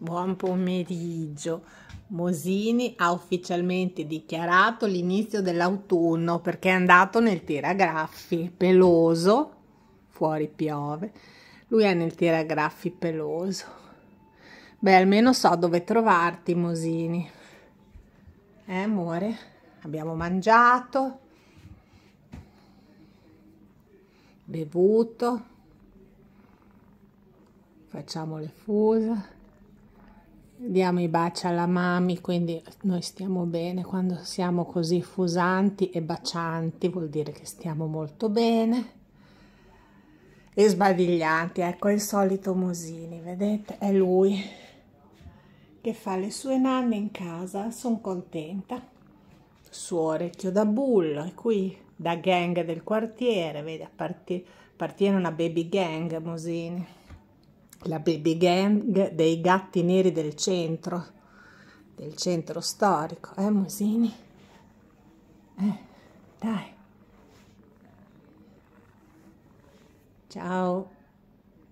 Buon pomeriggio. Mosini ha ufficialmente dichiarato l'inizio dell'autunno perché è andato nel tiragraffi peloso, fuori piove. Lui è nel tiragraffi peloso. Beh, almeno so dove trovarti, Mosini. Eh, amore? Abbiamo mangiato, bevuto, facciamo le fusa diamo i baci alla mami, quindi noi stiamo bene quando siamo così fusanti e bacianti, vuol dire che stiamo molto bene. E sbadiglianti, ecco il solito Mosini, vedete? È lui che fa le sue nanne in casa, sono contenta. Suo orecchio da bullo è qui, da gang del quartiere, vedi, appartiene a una baby gang Mosini la baby gang dei gatti neri del centro, del centro storico, eh Musini? Eh, dai. Ciao.